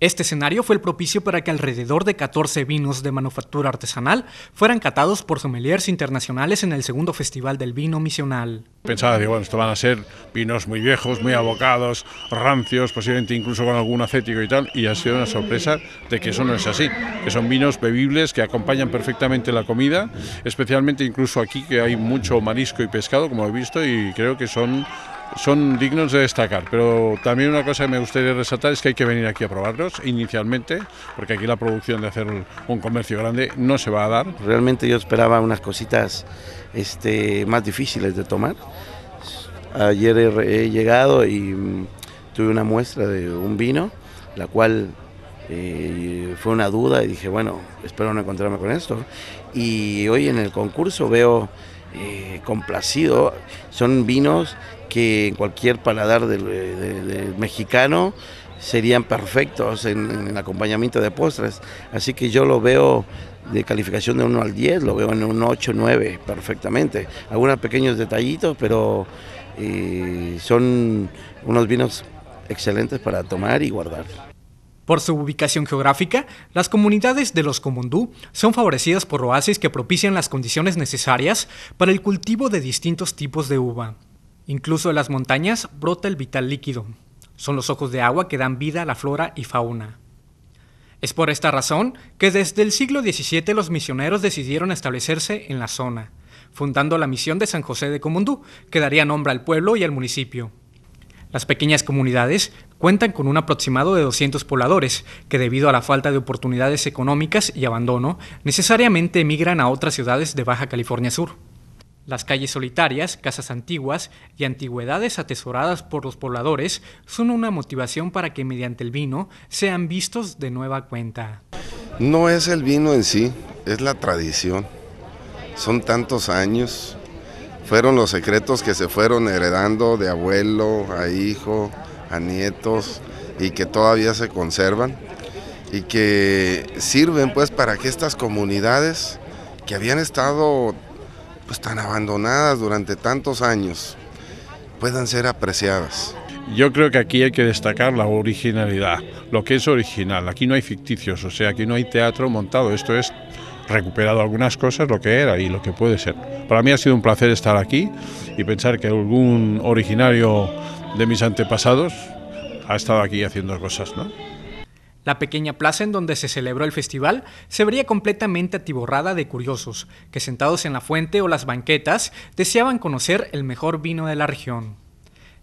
Este escenario fue el propicio para que alrededor de 14 vinos de manufactura artesanal fueran catados por sommeliers internacionales en el segundo Festival del Vino Misional. Pensaba, digo, bueno, esto van a ser vinos muy viejos, muy abocados, rancios, posiblemente incluso con algún acético y tal, y ha sido una sorpresa de que eso no es así, que son vinos bebibles que acompañan perfectamente la comida, especialmente incluso aquí que hay mucho marisco y pescado, como he visto, y creo que son son dignos de destacar, pero también una cosa que me gustaría resaltar es que hay que venir aquí a probarlos inicialmente, porque aquí la producción de hacer un comercio grande no se va a dar. Realmente yo esperaba unas cositas este, más difíciles de tomar. Ayer he llegado y mm, tuve una muestra de un vino, la cual eh, fue una duda y dije, bueno, espero no encontrarme con esto. Y hoy en el concurso veo eh, complacido. Son vinos que en cualquier paladar del, eh, mexicano serían perfectos en, acompañamiento de postres. Así que yo lo veo de calificación de 1 al 10, lo veo en un 8, 9 perfectamente. Algunos pequeños detallitos, pero eh, son unos vinos excelentes para tomar y guardar. Por su ubicación geográfica, las comunidades de los Comundú son favorecidas por oasis que propician las condiciones necesarias para el cultivo de distintos tipos de uva. Incluso en las montañas brota el vital líquido. Son los ojos de agua que dan vida a la flora y fauna. Es por esta razón que desde el siglo XVII los misioneros decidieron establecerse en la zona, fundando la misión de San José de Comundú, que daría nombre al pueblo y al municipio. Las pequeñas comunidades cuentan con un aproximado de 200 pobladores, que debido a la falta de oportunidades económicas y abandono, necesariamente emigran a otras ciudades de Baja California Sur. Las calles solitarias, casas antiguas y antigüedades atesoradas por los pobladores son una motivación para que mediante el vino sean vistos de nueva cuenta. No es el vino en sí, es la tradición. Son tantos años, fueron los secretos que se fueron heredando de abuelo a hijo, a nietos y que todavía se conservan y que sirven pues para que estas comunidades que habían estado pues tan abandonadas durante tantos años puedan ser apreciadas. Yo creo que aquí hay que destacar la originalidad, lo que es original. Aquí no hay ficticios, o sea, aquí no hay teatro montado. Esto es recuperado algunas cosas, lo que era y lo que puede ser. Para mí ha sido un placer estar aquí y pensar que algún originario de mis antepasados, ha estado aquí haciendo cosas, ¿no? La pequeña plaza en donde se celebró el festival se vería completamente atiborrada de curiosos, que sentados en la fuente o las banquetas deseaban conocer el mejor vino de la región.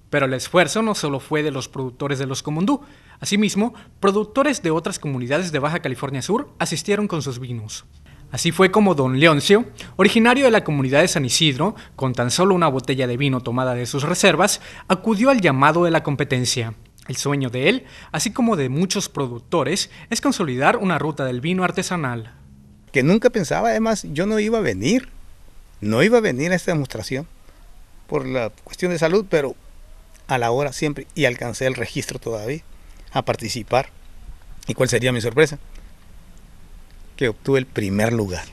Pero el esfuerzo no solo fue de los productores de los Comundú, asimismo, productores de otras comunidades de Baja California Sur asistieron con sus vinos. Así fue como don Leoncio, originario de la comunidad de San Isidro, con tan solo una botella de vino tomada de sus reservas, acudió al llamado de la competencia. El sueño de él, así como de muchos productores, es consolidar una ruta del vino artesanal. Que nunca pensaba, además, yo no iba a venir, no iba a venir a esta demostración por la cuestión de salud, pero a la hora siempre, y alcancé el registro todavía, a participar. ¿Y cuál sería mi sorpresa? que obtuve el primer lugar.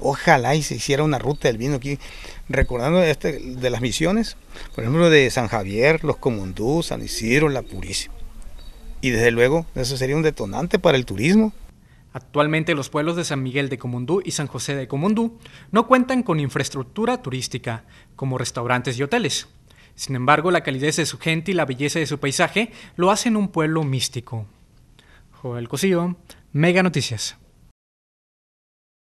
Ojalá y se hiciera una ruta del vino aquí, recordando este, de las misiones, por ejemplo, de San Javier, Los Comundú, San Isidro, La Purísima. Y desde luego, eso sería un detonante para el turismo. Actualmente los pueblos de San Miguel de Comundú y San José de Comundú no cuentan con infraestructura turística, como restaurantes y hoteles. Sin embargo, la calidez de su gente y la belleza de su paisaje lo hacen un pueblo místico. Joel Cosío, Mega Noticias.